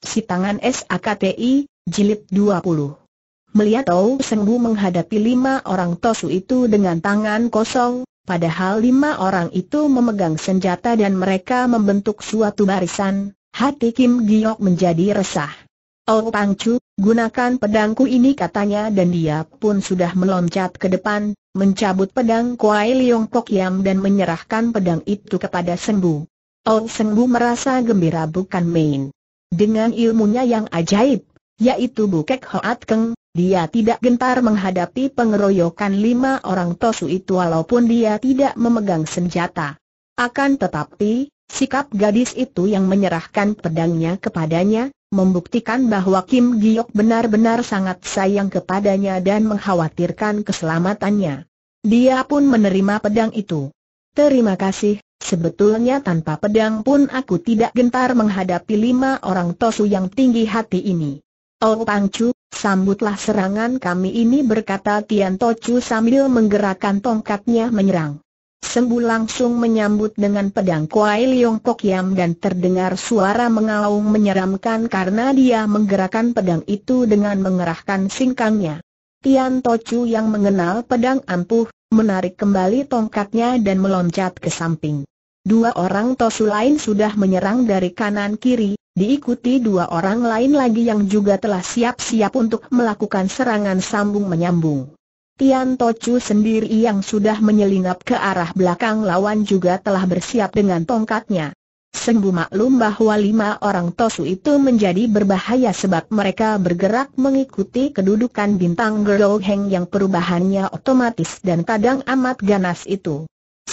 Si tangan SAKTI, Jilid 20 Melihat Tau Sengbu menghadapi lima orang Tosu itu dengan tangan kosong, padahal lima orang itu memegang senjata dan mereka membentuk suatu barisan, hati Kim Giok menjadi resah. Oh Pangcu, gunakan pedangku ini katanya dan dia pun sudah meloncat ke depan, mencabut pedang Kuai Leong Pok Yam dan menyerahkan pedang itu kepada Sengbu. Oh Sengbu merasa gembira bukan main. Dengan ilmunya yang ajaib, yaitu Bukek Hoat Keng, dia tidak gentar menghadapi pengeroyokan lima orang Tosu itu walaupun dia tidak memegang senjata. Akan tetapi, sikap gadis itu yang menyerahkan pedangnya kepadanya, membuktikan bahwa Kim Giok benar-benar sangat sayang kepadanya dan mengkhawatirkan keselamatannya. Dia pun menerima pedang itu. Terima kasih, Sebetulnya tanpa pedang pun aku tidak gentar menghadapi lima orang tosu yang tinggi hati ini. Oh Pangcu, sambutlah serangan kami ini berkata Tian Tocu sambil menggerakkan tongkatnya menyerang. Sembu langsung menyambut dengan pedang Kuai Liong Kok Yam dan terdengar suara mengaung menyeramkan karena dia menggerakkan pedang itu dengan mengerahkan singkangnya. Tian Tocu yang mengenal pedang ampuh, menarik kembali tongkatnya dan meloncat ke samping. Dua orang Tosu lain sudah menyerang dari kanan kiri, diikuti dua orang lain lagi yang juga telah siap-siap untuk melakukan serangan sambung menyambung. Tian Tocu sendiri yang sudah menyelinap ke arah belakang lawan juga telah bersiap dengan tongkatnya. Sembu maklum bahwa lima orang Tosu itu menjadi berbahaya sebab mereka bergerak mengikuti kedudukan bintang Heng yang perubahannya otomatis dan kadang amat ganas itu.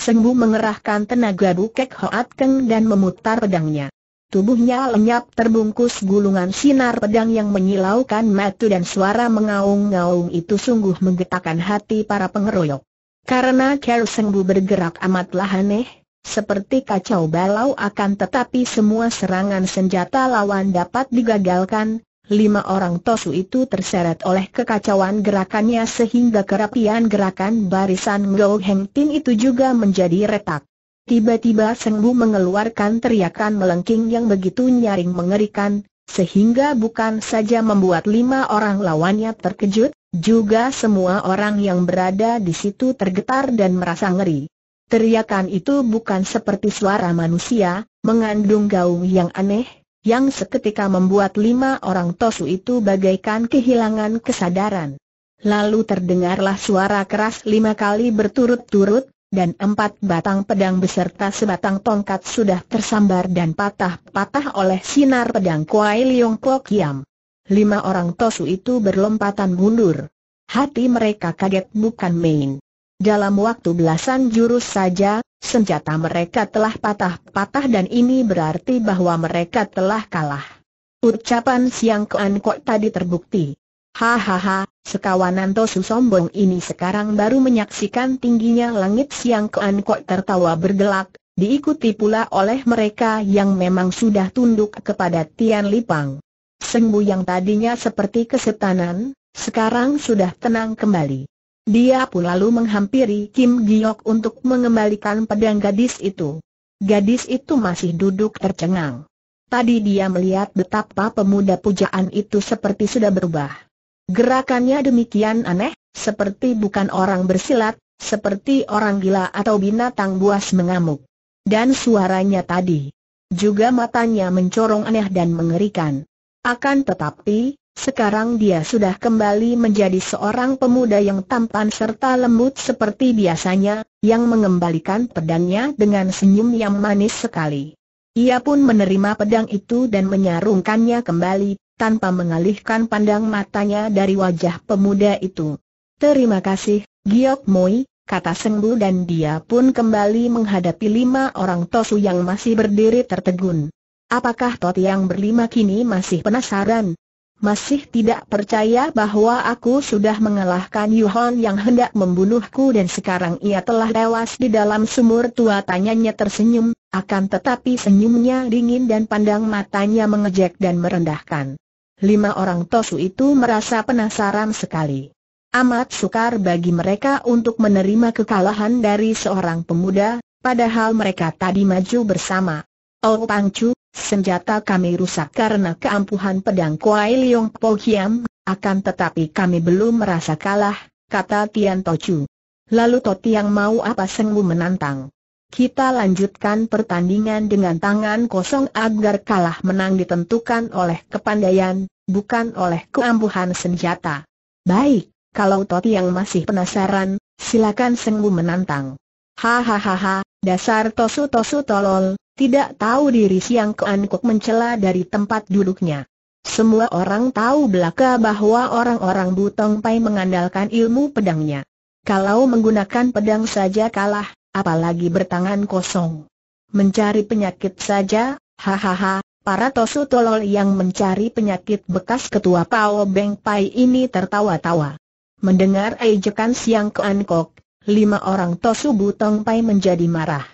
Sengbu mengerahkan tenaga bukek Hoat Keng dan memutar pedangnya. Tubuhnya lenyap terbungkus gulungan sinar pedang yang menyilaukan matu dan suara mengaung-ngaung itu sungguh menggetakkan hati para pengeroyok. Karena Ker Sengbu bergerak amatlah aneh, seperti kacau balau akan tetapi semua serangan senjata lawan dapat digagalkan, lima orang Tosu itu terseret oleh kekacauan gerakannya sehingga kerapian gerakan barisan Ngo Heng Tin itu juga menjadi retak. Tiba-tiba Seng Bu mengeluarkan teriakan melengking yang begitu nyaring mengerikan, sehingga bukan saja membuat lima orang lawannya terkejut, juga semua orang yang berada di situ tergetar dan merasa ngeri. Teriakan itu bukan seperti suara manusia, mengandung gaung yang aneh, yang seketika membuat lima orang tosu itu bagaikan kehilangan kesadaran. Lalu terdengarlah suara keras lima kali berturut-turut, dan empat batang pedang beserta sebatang tongkat sudah tersambar dan patah-patah oleh sinar pedang Kuai Liong Ko Kiam. Lima orang tosu itu berlompatan mundur. Hati mereka kaget bukan main. Dalam waktu belasan jurus saja, Senjata mereka telah patah-patah dan ini berarti bahwa mereka telah kalah. Ucapan Siang Kean Kok tadi terbukti. Hahaha, sekawanan Tosu sombong ini sekarang baru menyaksikan tingginya langit Siang Kean Kok tertawa bergelak, diikuti pula oleh mereka yang memang sudah tunduk kepada Tian Lipang. Sengbu yang tadinya seperti kesetanan, sekarang sudah tenang kembali. Dia pun lalu menghampiri Kim Giok untuk mengembalikan pedang gadis itu. Gadis itu masih duduk tercengang. Tadi dia melihat betapa pemuda pujaan itu seperti sudah berubah. Gerakannya demikian aneh, seperti bukan orang bersilat, seperti orang gila atau binatang buas mengamuk. Dan suaranya tadi. Juga matanya mencorong aneh dan mengerikan. Akan tetapi, sekarang dia sudah kembali menjadi seorang pemuda yang tampan serta lembut seperti biasanya, yang mengembalikan pedangnya dengan senyum yang manis sekali. Ia pun menerima pedang itu dan menyarungkannya kembali, tanpa mengalihkan pandang matanya dari wajah pemuda itu. Terima kasih, Giok Moi, kata Sengbu dan dia pun kembali menghadapi lima orang tosu yang masih berdiri tertegun. Apakah Tot yang berlima kini masih penasaran, masih tidak percaya bahwa aku sudah mengalahkan Yuhan yang hendak membunuhku dan sekarang ia telah tewas di dalam sumur tua tanyanya tersenyum, akan tetapi senyumnya dingin dan pandang matanya mengejek dan merendahkan. Lima orang Tosu itu merasa penasaran sekali. Amat sukar bagi mereka untuk menerima kekalahan dari seorang pemuda, padahal mereka tadi maju bersama. Oh Pangcu, Senjata kami rusak karena keampuhan pedang Kuai Leong Po Hiam, akan tetapi kami belum merasa kalah, kata Tian Tochu. Lalu yang mau apa Sengwu menantang. Kita lanjutkan pertandingan dengan tangan kosong agar kalah menang ditentukan oleh kepandaian, bukan oleh keampuhan senjata. Baik, kalau yang masih penasaran, silakan Sengwu menantang. Hahaha, dasar tosu-tosu tolol, tidak tahu diri Siang keankuk mencela dari tempat duduknya. Semua orang tahu belaka bahwa orang-orang Butong Pai mengandalkan ilmu pedangnya. Kalau menggunakan pedang saja kalah, apalagi bertangan kosong. Mencari penyakit saja, hahaha, para tosu tolol yang mencari penyakit bekas ketua Pao Beng Pai ini tertawa-tawa. Mendengar ejekan Siang keankuk, lima orang tosu Butong Pai menjadi marah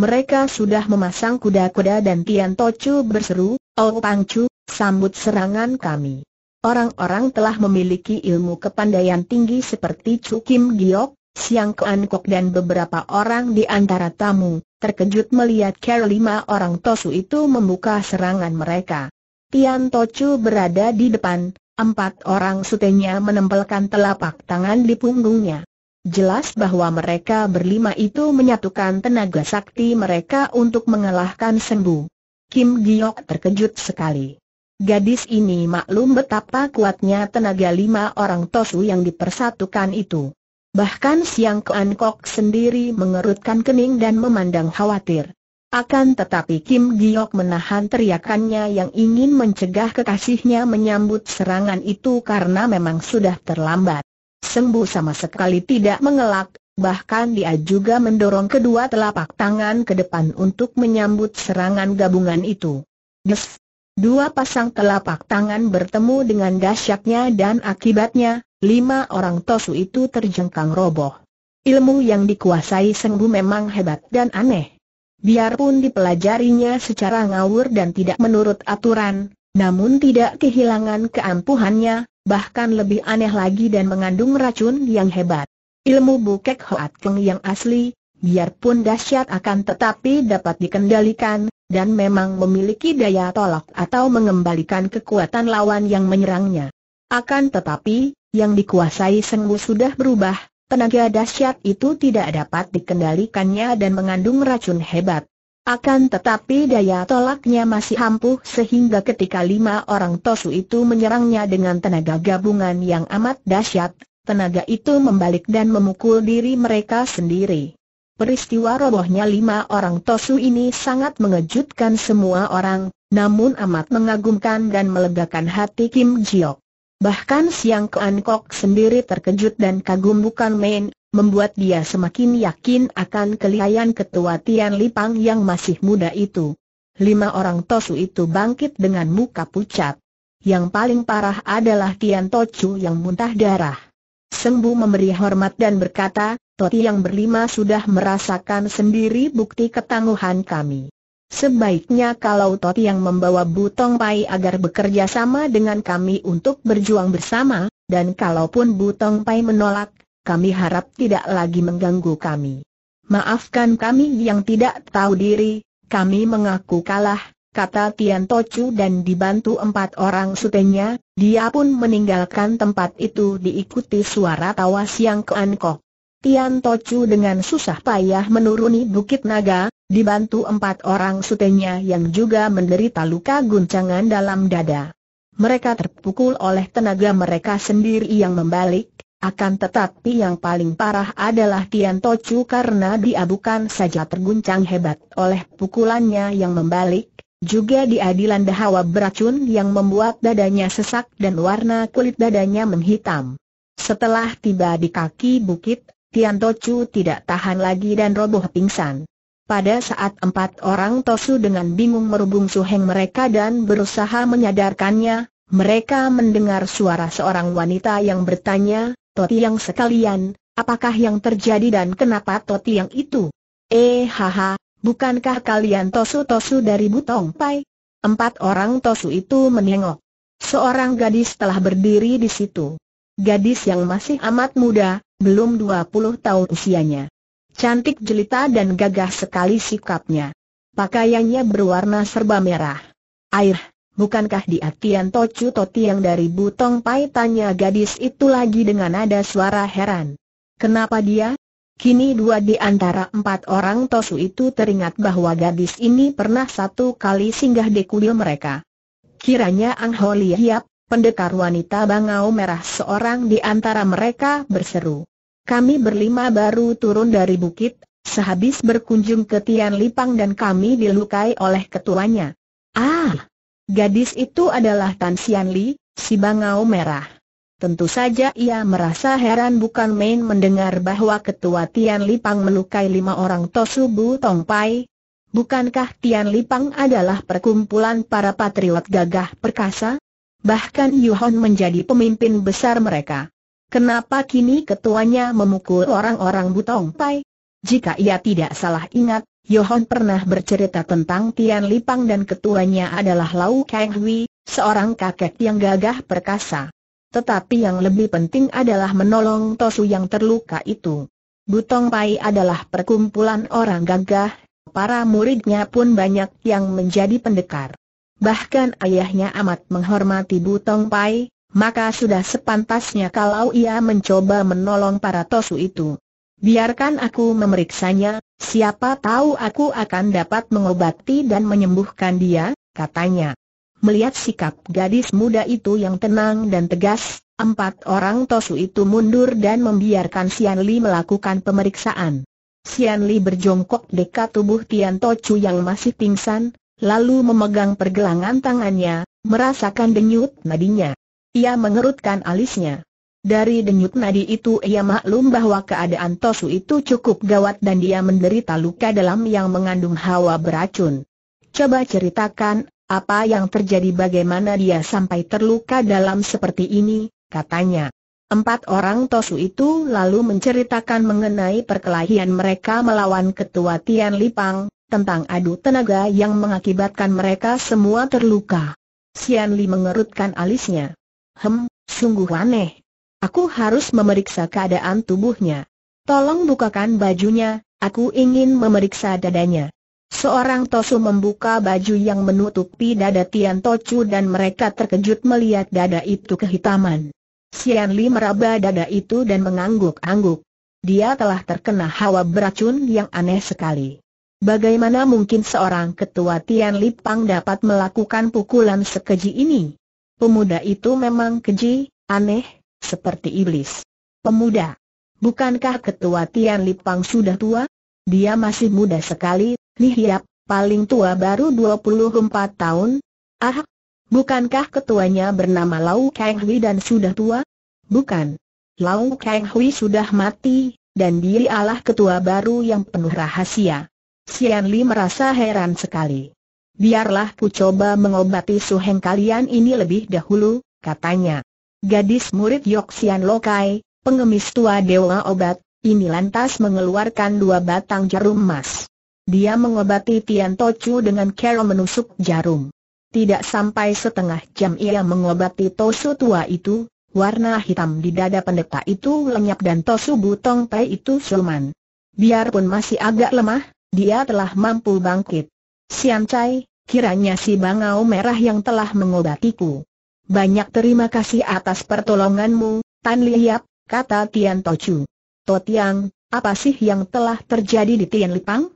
mereka sudah memasang kuda-kuda dan Tian Tocu berseru, Oh Pangcu, sambut serangan kami. Orang-orang telah memiliki ilmu kepandaian tinggi seperti Chu Kim Giok, Siang Kuan Kok dan beberapa orang di antara tamu, terkejut melihat Kera lima orang Tosu itu membuka serangan mereka. Tian Tocu berada di depan, empat orang sutenya menempelkan telapak tangan di punggungnya. Jelas bahwa mereka berlima itu menyatukan tenaga sakti mereka untuk mengalahkan Sembu. Kim Giok terkejut sekali. Gadis ini maklum betapa kuatnya tenaga lima orang Tosu yang dipersatukan itu. Bahkan Siang Kuan Kok sendiri mengerutkan kening dan memandang khawatir. Akan tetapi Kim Giok menahan teriakannya yang ingin mencegah kekasihnya menyambut serangan itu karena memang sudah terlambat sembuh sama sekali tidak mengelak, bahkan dia juga mendorong kedua telapak tangan ke depan untuk menyambut serangan gabungan itu. Des! Dua pasang telapak tangan bertemu dengan dahsyatnya dan akibatnya, lima orang tosu itu terjengkang roboh. Ilmu yang dikuasai Senggu memang hebat dan aneh. Biarpun dipelajarinya secara ngawur dan tidak menurut aturan, namun tidak kehilangan keampuhannya, bahkan lebih aneh lagi dan mengandung racun yang hebat. Ilmu Bukek Hoat Keng yang asli, biarpun dahsyat akan tetapi dapat dikendalikan, dan memang memiliki daya tolak atau mengembalikan kekuatan lawan yang menyerangnya. Akan tetapi, yang dikuasai Sengwu sudah berubah, tenaga dahsyat itu tidak dapat dikendalikannya dan mengandung racun hebat. Akan tetapi daya tolaknya masih ampuh sehingga ketika lima orang Tosu itu menyerangnya dengan tenaga gabungan yang amat dahsyat, tenaga itu membalik dan memukul diri mereka sendiri. Peristiwa robohnya lima orang Tosu ini sangat mengejutkan semua orang, namun amat mengagumkan dan melegakan hati Kim Jiok. Bahkan Siang Kean Kok sendiri terkejut dan kagum bukan main, membuat dia semakin yakin akan kelihayan ketua Tian Lipang yang masih muda itu. Lima orang Tosu itu bangkit dengan muka pucat. Yang paling parah adalah Tian Tochu yang muntah darah. Sengbu memberi hormat dan berkata, Toti yang berlima sudah merasakan sendiri bukti ketangguhan kami. Sebaiknya kalau Toti yang membawa Butong Pai agar bekerja sama dengan kami untuk berjuang bersama, dan kalaupun Butong Pai menolak, kami harap tidak lagi mengganggu kami. Maafkan kami yang tidak tahu diri, kami mengaku kalah, kata Tian Tocu dan dibantu empat orang sutenya, dia pun meninggalkan tempat itu diikuti suara tawa siang ke Anko. Tian Tocu dengan susah payah menuruni Bukit Naga, dibantu empat orang sutenya yang juga menderita luka guncangan dalam dada. Mereka terpukul oleh tenaga mereka sendiri yang membalik, akan tetapi yang paling parah adalah Tian Tocu karena dia bukan saja terguncang hebat oleh pukulannya yang membalik, juga diadilan dahawa beracun yang membuat dadanya sesak dan warna kulit dadanya menghitam. Setelah tiba di kaki bukit, Tian Tocu tidak tahan lagi dan roboh pingsan. Pada saat empat orang Tosu dengan bingung merubung suheng mereka dan berusaha menyadarkannya, mereka mendengar suara seorang wanita yang bertanya, Toti yang sekalian, apakah yang terjadi dan kenapa Toti yang itu? Eh haha, bukankah kalian tosu-tosu dari Butong Pai? Empat orang tosu itu menengok. Seorang gadis telah berdiri di situ. Gadis yang masih amat muda, belum 20 tahun usianya. Cantik jelita dan gagah sekali sikapnya. Pakaiannya berwarna serba merah. Air, bukankah dia Tian Tocu Totiang dari Butong Pai? Tanya gadis itu lagi dengan nada suara heran. Kenapa dia? Kini dua di antara empat orang Tosu itu teringat bahwa gadis ini pernah satu kali singgah di kuil mereka. Kiranya Ang Ho pendekar wanita bangau merah seorang di antara mereka berseru. Kami berlima baru turun dari bukit, sehabis berkunjung ke Tian Lipang dan kami dilukai oleh ketuanya. Ah, Gadis itu adalah Tan Sian Li, si bangau merah. Tentu saja ia merasa heran bukan main mendengar bahwa ketua Tian Lipang melukai lima orang Tosu Bu Tong Pai. Bukankah Tian Lipang adalah perkumpulan para patriot gagah perkasa? Bahkan Yuhon menjadi pemimpin besar mereka. Kenapa kini ketuanya memukul orang-orang Butong Pai? Jika ia tidak salah ingat, Yohon pernah bercerita tentang Tian Lipang dan ketuanya adalah Lau Kang Hui, seorang kakek yang gagah perkasa. Tetapi yang lebih penting adalah menolong Tosu yang terluka itu. Butong Pai adalah perkumpulan orang gagah, para muridnya pun banyak yang menjadi pendekar. Bahkan ayahnya amat menghormati Butong Pai, maka sudah sepantasnya kalau ia mencoba menolong para Tosu itu. Biarkan aku memeriksanya, siapa tahu aku akan dapat mengobati dan menyembuhkan dia, katanya. Melihat sikap gadis muda itu yang tenang dan tegas, empat orang tosu itu mundur dan membiarkan Sian Li melakukan pemeriksaan. Sian Li berjongkok dekat tubuh Tian Tocu yang masih pingsan, lalu memegang pergelangan tangannya, merasakan denyut nadinya. Ia mengerutkan alisnya. Dari denyut nadi itu ia maklum bahwa keadaan Tosu itu cukup gawat dan dia menderita luka dalam yang mengandung hawa beracun. Coba ceritakan, apa yang terjadi bagaimana dia sampai terluka dalam seperti ini, katanya. Empat orang Tosu itu lalu menceritakan mengenai perkelahian mereka melawan ketua Tian Lipang, tentang adu tenaga yang mengakibatkan mereka semua terluka. Xianli Li mengerutkan alisnya. Hem, sungguh aneh. Aku harus memeriksa keadaan tubuhnya. Tolong bukakan bajunya, aku ingin memeriksa dadanya. Seorang Tosu membuka baju yang menutupi dada Tian Tocu dan mereka terkejut melihat dada itu kehitaman. Xianli Li meraba dada itu dan mengangguk-angguk. Dia telah terkena hawa beracun yang aneh sekali. Bagaimana mungkin seorang ketua Tian Li Pang dapat melakukan pukulan sekeji ini? Pemuda itu memang keji, aneh, seperti iblis. Pemuda. Bukankah ketua Tian Lipang sudah tua? Dia masih muda sekali, Lihiap, paling tua baru 24 tahun. Ah, bukankah ketuanya bernama Lau Kang Hui dan sudah tua? Bukan. Lau Kang Hui sudah mati, dan dialah ketua baru yang penuh rahasia. Xian Li merasa heran sekali. Biarlah ku coba mengobati suheng kalian ini lebih dahulu, katanya. Gadis murid Yoxian Lokai, pengemis tua Dewa Obat, ini lantas mengeluarkan dua batang jarum emas. Dia mengobati Tian Tocu dengan cara menusuk jarum. Tidak sampai setengah jam ia mengobati Tosu tua itu, warna hitam di dada pendeta itu lenyap dan Tosu Butong Pai itu siluman. Biarpun masih agak lemah, dia telah mampu bangkit. Sian kiranya si bangau merah yang telah mengobatiku. Banyak terima kasih atas pertolonganmu, Tan Liap, kata Tian Tochu. Totiang, apa sih yang telah terjadi di Tian Lipang?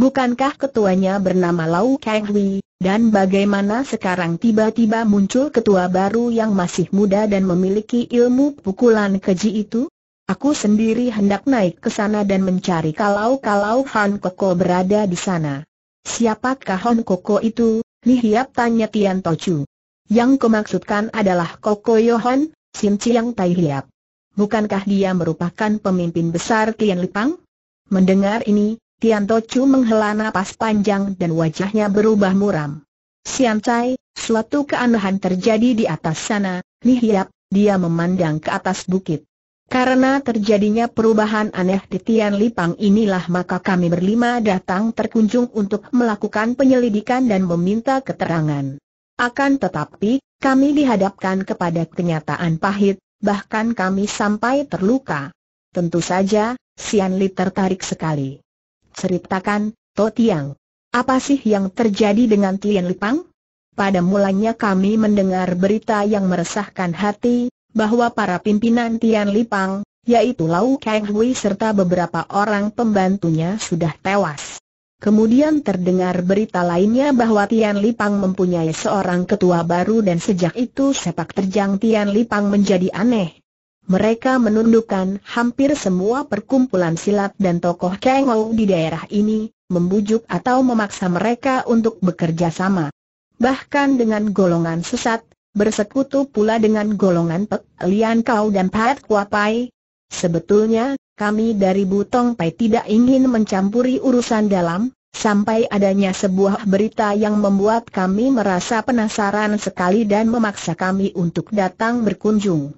Bukankah ketuanya bernama Lau Kang Hui, dan bagaimana sekarang tiba-tiba muncul ketua baru yang masih muda dan memiliki ilmu pukulan keji itu? Aku sendiri hendak naik ke sana dan mencari kalau-kalau Han Koko berada di sana. Siapakah Han Koko itu? Lihiap tanya Tian Tochu. Yang kumaksudkan adalah Koko Yohan, Sim Chiang Tai Hiap. Bukankah dia merupakan pemimpin besar Tian Lipang? Mendengar ini, Tian Tochu menghela nafas panjang dan wajahnya berubah muram. Sian Chai, suatu keanehan terjadi di atas sana, Li Hiap, dia memandang ke atas bukit. Karena terjadinya perubahan aneh di Tian Lipang inilah maka kami berlima datang terkunjung untuk melakukan penyelidikan dan meminta keterangan. Akan tetapi, kami dihadapkan kepada kenyataan pahit, bahkan kami sampai terluka. Tentu saja, Sian Li tertarik sekali. Ceritakan, To Tiang. Apa sih yang terjadi dengan Tian Lipang? Pada mulanya kami mendengar berita yang meresahkan hati, bahwa para pimpinan Tian Lipang, yaitu Lau Kang Hui serta beberapa orang pembantunya sudah tewas. Kemudian terdengar berita lainnya bahwa Tian Lipang mempunyai seorang ketua baru dan sejak itu sepak terjang Tian Lipang menjadi aneh. Mereka menundukkan hampir semua perkumpulan silat dan tokoh Kengou di daerah ini, membujuk atau memaksa mereka untuk bekerja sama. Bahkan dengan golongan sesat, bersekutu pula dengan golongan Pek Lian Kau dan Pat Kuapai, Sebetulnya, kami dari Butong Pai tidak ingin mencampuri urusan dalam, sampai adanya sebuah berita yang membuat kami merasa penasaran sekali dan memaksa kami untuk datang berkunjung.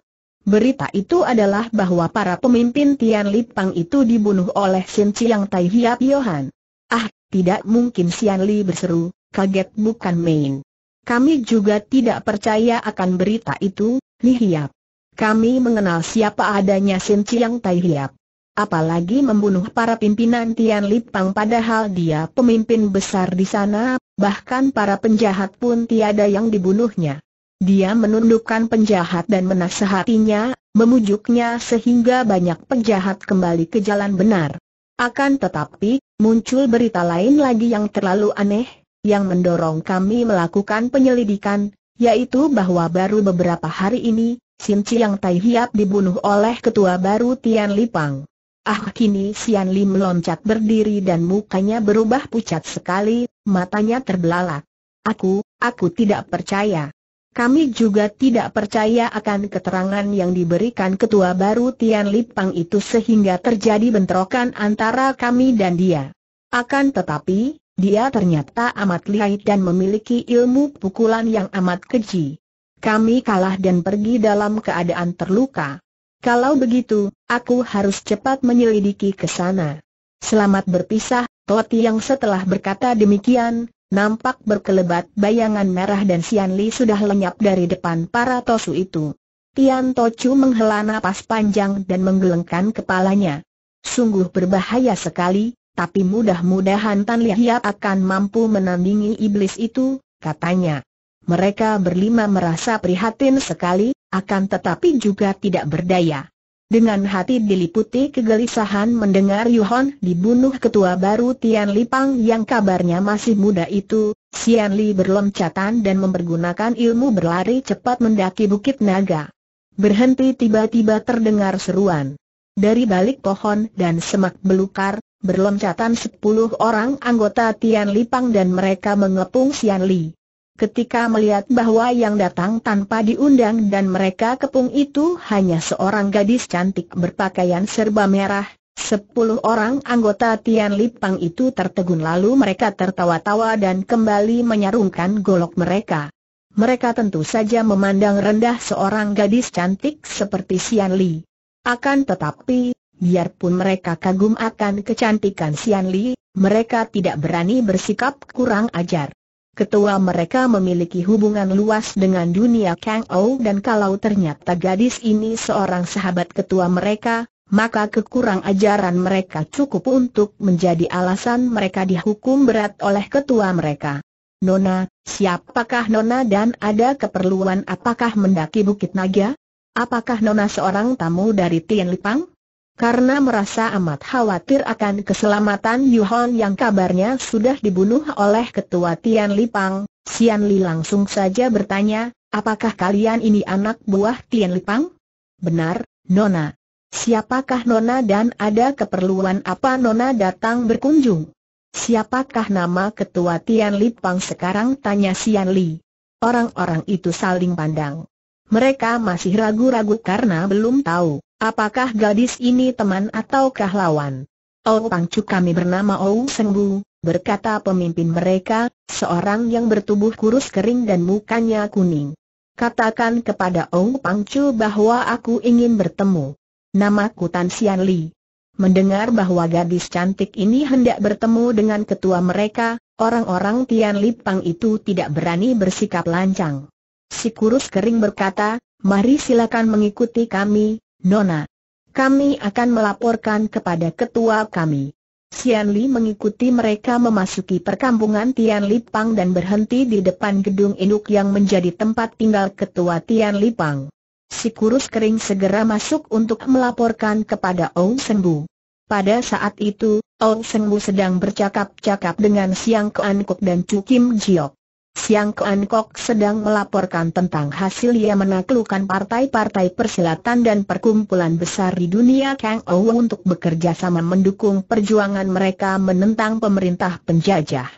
Berita itu adalah bahwa para pemimpin Tian Lipang itu dibunuh oleh Sin Chiang Tai Hiap Yohan. Ah, tidak mungkin Sian Li berseru, kaget bukan main. Kami juga tidak percaya akan berita itu, Li Hiap. Kami mengenal siapa adanya Sin Chiang Tai Hiap. Apalagi membunuh para pimpinan Tian Lipang padahal dia pemimpin besar di sana, bahkan para penjahat pun tiada yang dibunuhnya. Dia menundukkan penjahat dan menasehatinya, memujuknya sehingga banyak penjahat kembali ke jalan benar. Akan tetapi, muncul berita lain lagi yang terlalu aneh, yang mendorong kami melakukan penyelidikan, yaitu bahwa baru beberapa hari ini, Sim Chiang Tai Hiap dibunuh oleh ketua baru Tian Lipang. Ah kini Sian Lim loncat berdiri dan mukanya berubah pucat sekali, matanya terbelalak. Aku, aku tidak percaya. Kami juga tidak percaya akan keterangan yang diberikan ketua baru Tian Lipang itu sehingga terjadi bentrokan antara kami dan dia. Akan tetapi, dia ternyata amat lihai dan memiliki ilmu pukulan yang amat keji. Kami kalah dan pergi dalam keadaan terluka. Kalau begitu, aku harus cepat menyelidiki ke sana. Selamat berpisah, Toti yang setelah berkata demikian, nampak berkelebat bayangan merah dan Sian Li sudah lenyap dari depan para tosu itu. Tian Tochu menghela napas panjang dan menggelengkan kepalanya. Sungguh berbahaya sekali, tapi mudah-mudahan Tan Liat akan mampu menandingi iblis itu, katanya. Mereka berlima merasa prihatin sekali, akan tetapi juga tidak berdaya. Dengan hati diliputi kegelisahan mendengar Yuhon dibunuh ketua baru Tian Lipang yang kabarnya masih muda itu, Xian Li berloncatan dan mempergunakan ilmu berlari cepat mendaki Bukit Naga. Berhenti tiba-tiba terdengar seruan. Dari balik pohon dan semak belukar, berloncatan sepuluh orang anggota Tian Lipang dan mereka mengepung Xian Li ketika melihat bahwa yang datang tanpa diundang dan mereka kepung itu hanya seorang gadis cantik berpakaian serba merah, sepuluh orang anggota Tian Lipang itu tertegun lalu mereka tertawa-tawa dan kembali menyarungkan golok mereka. Mereka tentu saja memandang rendah seorang gadis cantik seperti Xian Li. Akan tetapi, biarpun mereka kagum akan kecantikan Xian Li, mereka tidak berani bersikap kurang ajar. Ketua mereka memiliki hubungan luas dengan dunia Kang Ou dan kalau ternyata gadis ini seorang sahabat ketua mereka, maka kekurang ajaran mereka cukup untuk menjadi alasan mereka dihukum berat oleh ketua mereka. Nona, siapakah Nona dan ada keperluan apakah mendaki Bukit Naga? Apakah Nona seorang tamu dari Tian Lipang? Karena merasa amat khawatir akan keselamatan Yuhon yang kabarnya sudah dibunuh oleh ketua Tian Lipang, Sian Li langsung saja bertanya, apakah kalian ini anak buah Tian Lipang? Benar, Nona. Siapakah Nona dan ada keperluan apa Nona datang berkunjung? Siapakah nama ketua Tian Lipang sekarang tanya Sian Li. Orang-orang itu saling pandang. Mereka masih ragu-ragu karena belum tahu. Apakah gadis ini teman ataukah lawan? Oh Pangcu kami bernama Oh Sengbu, berkata pemimpin mereka, seorang yang bertubuh kurus kering dan mukanya kuning. Katakan kepada Ou Pangcu bahwa aku ingin bertemu. Namaku Tan Sian Li. Mendengar bahwa gadis cantik ini hendak bertemu dengan ketua mereka, orang-orang Tian Li Pang itu tidak berani bersikap lancang. Si kurus kering berkata, mari silakan mengikuti kami, Nona. Kami akan melaporkan kepada ketua kami. Sian Li mengikuti mereka memasuki perkampungan Tian Lipang dan berhenti di depan gedung induk yang menjadi tempat tinggal ketua Tian Lipang. Si kurus kering segera masuk untuk melaporkan kepada Ong Sengbu. Pada saat itu, Ong Sengbu sedang bercakap-cakap dengan Siang Kuan Kuk dan Chu Kim Jiok. Siang Kuan Kok sedang melaporkan tentang hasil ia menaklukkan partai-partai persilatan dan perkumpulan besar di dunia Kang Ou untuk bekerja sama mendukung perjuangan mereka menentang pemerintah penjajah.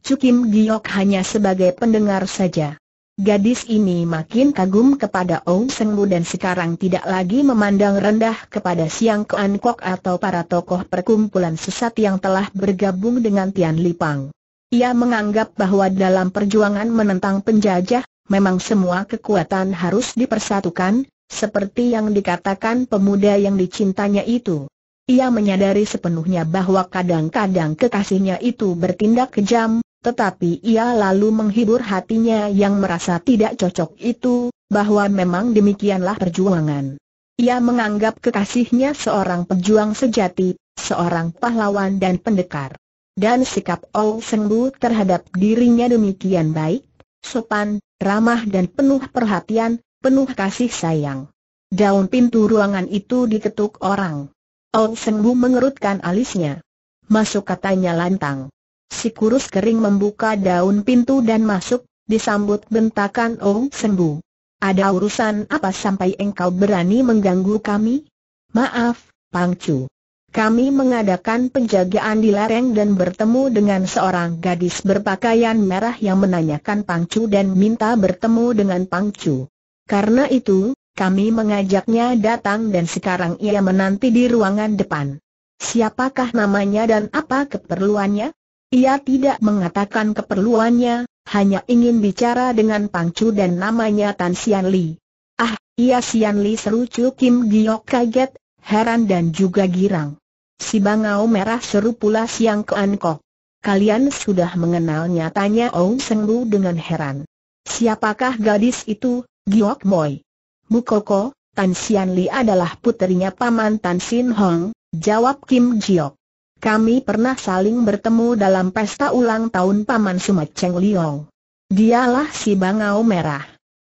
Cukim Giok hanya sebagai pendengar saja. Gadis ini makin kagum kepada Ou Sengmu dan sekarang tidak lagi memandang rendah kepada Siang Kuan Kok atau para tokoh perkumpulan sesat yang telah bergabung dengan Tian Lipang. Ia menganggap bahwa dalam perjuangan menentang penjajah, memang semua kekuatan harus dipersatukan, seperti yang dikatakan pemuda yang dicintanya itu. Ia menyadari sepenuhnya bahwa kadang-kadang kekasihnya itu bertindak kejam, tetapi ia lalu menghibur hatinya yang merasa tidak cocok itu, bahwa memang demikianlah perjuangan. Ia menganggap kekasihnya seorang pejuang sejati, seorang pahlawan dan pendekar. Dan sikap Ong Sengbu terhadap dirinya demikian baik, sopan, ramah dan penuh perhatian, penuh kasih sayang. Daun pintu ruangan itu diketuk orang. Ong Sengbu mengerutkan alisnya. Masuk katanya lantang. Si kurus kering membuka daun pintu dan masuk, disambut bentakan Ong Sengbu. Ada urusan apa sampai engkau berani mengganggu kami? Maaf, Pangcu kami mengadakan penjagaan di lereng dan bertemu dengan seorang gadis berpakaian merah yang menanyakan Pangcu dan minta bertemu dengan Pangcu. Karena itu, kami mengajaknya datang dan sekarang ia menanti di ruangan depan. Siapakah namanya dan apa keperluannya? Ia tidak mengatakan keperluannya, hanya ingin bicara dengan Pangcu dan namanya Tan Sian Li. Ah, ia Sian Li seru Chu Kim Giok kaget, heran dan juga girang. Si bangau merah seru pula Siang ke Anko. Kalian sudah mengenal nyatanya Ong Seng dengan heran. Siapakah gadis itu, Giok Moy? Mukoko, Tan Sian Li adalah puterinya paman Tan Sin Hong, jawab Kim Giok. Kami pernah saling bertemu dalam pesta ulang tahun paman Sumat Cheng Liong. Dialah si bangau merah.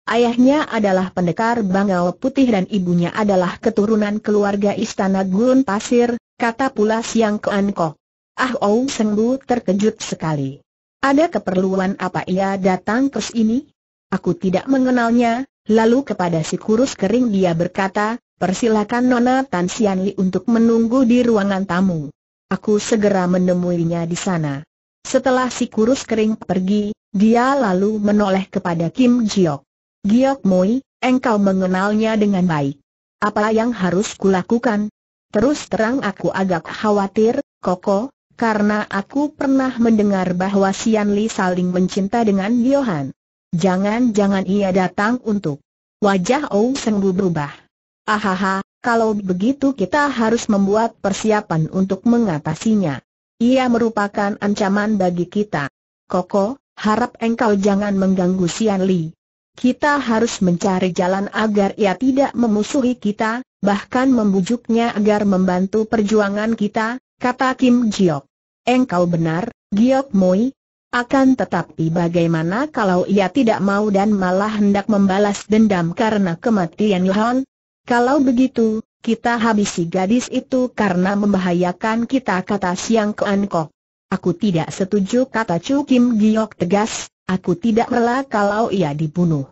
Ayahnya adalah pendekar bangau putih dan ibunya adalah keturunan keluarga istana gurun pasir, kata pula Siang Kean Kok. Ah Ou Bu terkejut sekali. Ada keperluan apa ia datang ke sini? Aku tidak mengenalnya, lalu kepada si kurus kering dia berkata, persilakan Nona Tan Sian Li untuk menunggu di ruangan tamu. Aku segera menemuinya di sana. Setelah si kurus kering pergi, dia lalu menoleh kepada Kim Jiok. Giok Moi, engkau mengenalnya dengan baik. Apa yang harus kulakukan? Terus terang aku agak khawatir, Koko, karena aku pernah mendengar bahwa Sian Li saling mencinta dengan Johan. Jangan-jangan ia datang untuk wajah Ou Sengbu berubah. Ahaha, kalau begitu kita harus membuat persiapan untuk mengatasinya. Ia merupakan ancaman bagi kita. Koko, harap engkau jangan mengganggu Sian Li. Kita harus mencari jalan agar ia tidak memusuhi kita, bahkan membujuknya agar membantu perjuangan kita, kata Kim Giok. Engkau benar, Giok Moi. Akan tetapi bagaimana kalau ia tidak mau dan malah hendak membalas dendam karena kematian Yohan? Kalau begitu, kita habisi gadis itu karena membahayakan kita kata Siang Kean Kok. Aku tidak setuju kata Chu Kim Giok tegas, Aku tidak rela kalau ia dibunuh.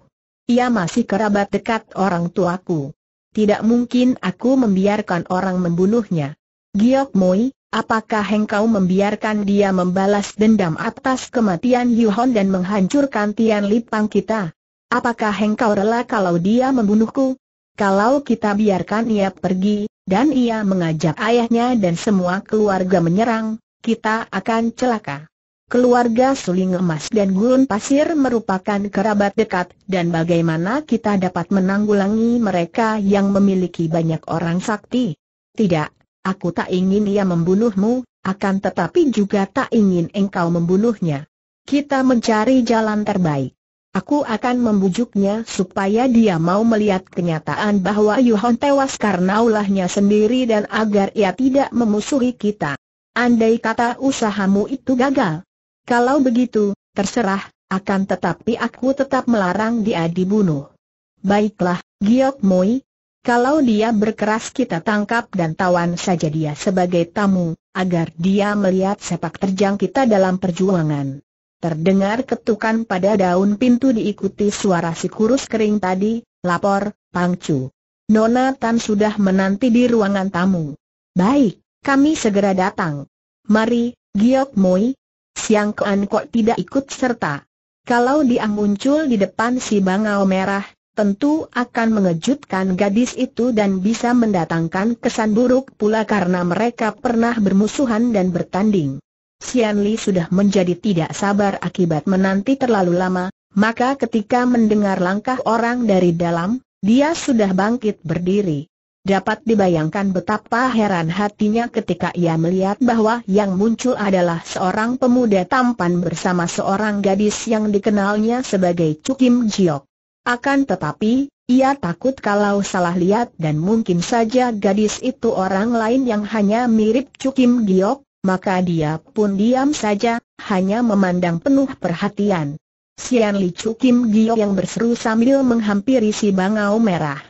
Ia masih kerabat dekat orang tuaku. Tidak mungkin aku membiarkan orang membunuhnya. Giok Moi, apakah engkau membiarkan dia membalas dendam atas kematian Yuhon dan menghancurkan Tian Lipang kita? Apakah engkau rela kalau dia membunuhku? Kalau kita biarkan ia pergi, dan ia mengajak ayahnya dan semua keluarga menyerang, kita akan celaka. Keluarga Suling Emas dan Gurun Pasir merupakan kerabat dekat dan bagaimana kita dapat menanggulangi mereka yang memiliki banyak orang sakti? Tidak, aku tak ingin ia membunuhmu, akan tetapi juga tak ingin engkau membunuhnya. Kita mencari jalan terbaik. Aku akan membujuknya supaya dia mau melihat kenyataan bahwa Yuhon tewas karena ulahnya sendiri dan agar ia tidak memusuhi kita. Andai kata usahamu itu gagal, kalau begitu, terserah, akan tetapi aku tetap melarang dia dibunuh. Baiklah, Giok Moi. Kalau dia berkeras kita tangkap dan tawan saja dia sebagai tamu, agar dia melihat sepak terjang kita dalam perjuangan. Terdengar ketukan pada daun pintu diikuti suara si kurus kering tadi, lapor, pangcu. Nona Tan sudah menanti di ruangan tamu. Baik, kami segera datang. Mari, Giok Moi, Siang Kuan Kok tidak ikut serta. Kalau dia muncul di depan si bangau merah, tentu akan mengejutkan gadis itu dan bisa mendatangkan kesan buruk pula karena mereka pernah bermusuhan dan bertanding. Sian Li sudah menjadi tidak sabar akibat menanti terlalu lama, maka ketika mendengar langkah orang dari dalam, dia sudah bangkit berdiri. Dapat dibayangkan betapa heran hatinya ketika ia melihat bahwa yang muncul adalah seorang pemuda tampan bersama seorang gadis yang dikenalnya sebagai Cukim Jiok. Akan tetapi, ia takut kalau salah lihat dan mungkin saja gadis itu orang lain yang hanya mirip Cukim Giok, maka dia pun diam saja, hanya memandang penuh perhatian. Sian Li Cukim Giok yang berseru sambil menghampiri si bangau merah.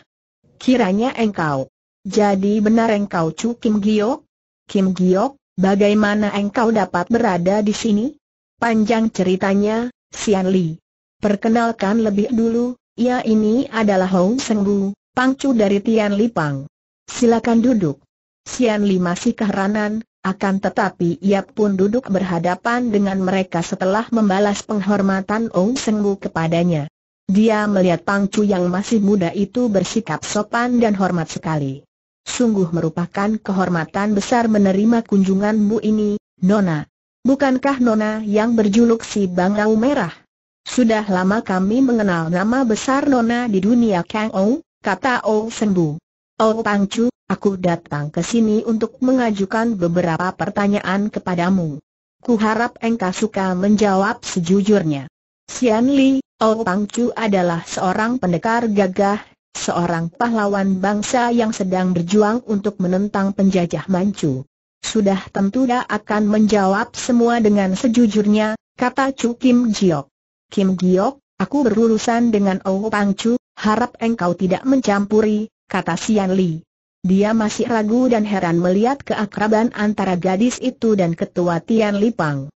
Kiranya engkau. Jadi benar engkau Chu Kim Giok? Kim Giok, bagaimana engkau dapat berada di sini? Panjang ceritanya, Sian Li. Perkenalkan lebih dulu, ya ini adalah Hong Seng Bu, pangcu dari Tian Li Pang. Silakan duduk. Sian Li masih keheranan, akan tetapi ia pun duduk berhadapan dengan mereka setelah membalas penghormatan Ong Bu kepadanya. Dia melihat Pangcu yang masih muda itu bersikap sopan dan hormat sekali. Sungguh merupakan kehormatan besar menerima kunjunganmu ini, Nona. Bukankah Nona yang berjuluk si Bangau Merah? Sudah lama kami mengenal nama besar Nona di dunia Kang Ou, kata Ou Senbu. Oh Pangcu, aku datang ke sini untuk mengajukan beberapa pertanyaan kepadamu. Kuharap engkau suka menjawab sejujurnya. Sian Li, Oh, Pang Chu adalah seorang pendekar gagah, seorang pahlawan bangsa yang sedang berjuang untuk menentang penjajah Manchu. Sudah tentu dia akan menjawab semua dengan sejujurnya, kata Chu Kim Giok. Kim Giok, aku berurusan dengan oh Pang Chu, harap engkau tidak mencampuri, kata Sian Li. Dia masih ragu dan heran melihat keakraban antara gadis itu dan ketua Tian Lipang.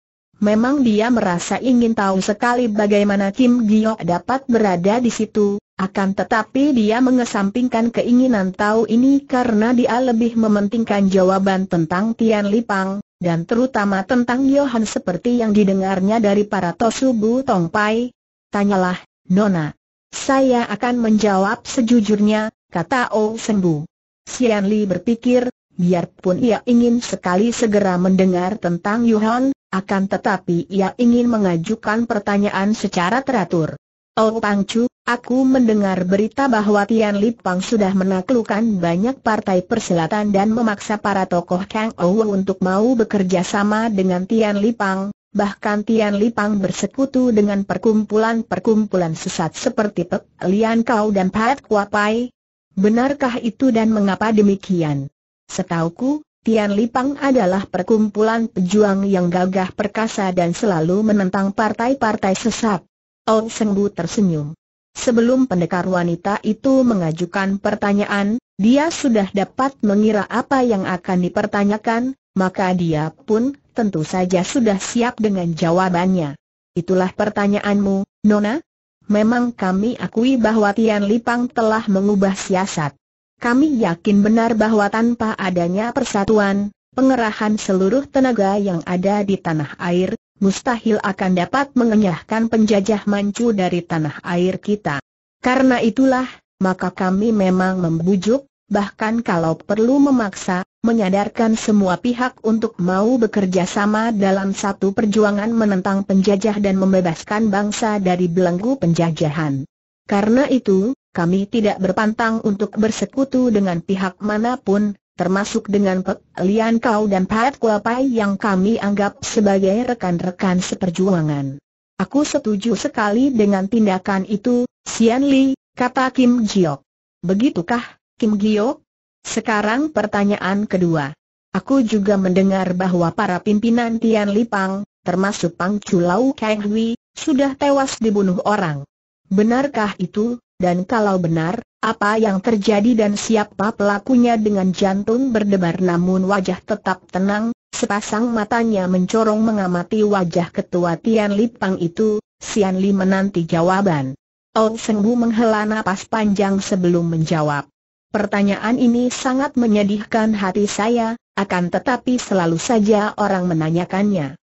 Memang dia merasa ingin tahu sekali bagaimana Kim Giok dapat berada di situ, akan tetapi dia mengesampingkan keinginan tahu ini karena dia lebih mementingkan jawaban tentang Tian Lipang, dan terutama tentang Johan seperti yang didengarnya dari para Tosubu Tongpai. Tanyalah, Nona. Saya akan menjawab sejujurnya, kata O Sembu. Sian Li berpikir, biarpun ia ingin sekali segera mendengar tentang Yuhan, akan tetapi ia ingin mengajukan pertanyaan secara teratur. Oh Pang aku mendengar berita bahwa Tian Li Pang sudah menaklukkan banyak partai persilatan dan memaksa para tokoh Kang Ou untuk mau bekerja sama dengan Tian Li Pang. Bahkan Tian Li Pang bersekutu dengan perkumpulan-perkumpulan sesat seperti Pek Lian Kau dan Pat Kuapai. Benarkah itu dan mengapa demikian? Setauku, Tian Lipang adalah perkumpulan pejuang yang gagah perkasa dan selalu menentang partai-partai sesat. Ong Sengbu tersenyum. Sebelum pendekar wanita itu mengajukan pertanyaan, dia sudah dapat mengira apa yang akan dipertanyakan, maka dia pun tentu saja sudah siap dengan jawabannya. Itulah pertanyaanmu, Nona? Memang kami akui bahwa Tian Lipang telah mengubah siasat. Kami yakin benar bahwa tanpa adanya persatuan, pengerahan seluruh tenaga yang ada di tanah air, mustahil akan dapat mengenyahkan penjajah mancu dari tanah air kita. Karena itulah, maka kami memang membujuk, bahkan kalau perlu memaksa, menyadarkan semua pihak untuk mau bekerja sama dalam satu perjuangan menentang penjajah dan membebaskan bangsa dari belenggu penjajahan. Karena itu, kami tidak berpantang untuk bersekutu dengan pihak manapun, termasuk dengan Pek Lian Kau dan Pat Kuapai yang kami anggap sebagai rekan-rekan seperjuangan. Aku setuju sekali dengan tindakan itu, Sian Li, kata Kim Giok. Begitukah, Kim Giok? Sekarang pertanyaan kedua. Aku juga mendengar bahwa para pimpinan Tian Li Pang, termasuk Pang Chulau Kang Hui, sudah tewas dibunuh orang. Benarkah itu, dan kalau benar, apa yang terjadi dan siapa pelakunya dengan jantung berdebar namun wajah tetap tenang, sepasang matanya mencorong mengamati wajah ketua Tian Lipang itu, Sian Li menanti jawaban. Ong oh Seng menghela napas panjang sebelum menjawab. Pertanyaan ini sangat menyedihkan hati saya, akan tetapi selalu saja orang menanyakannya.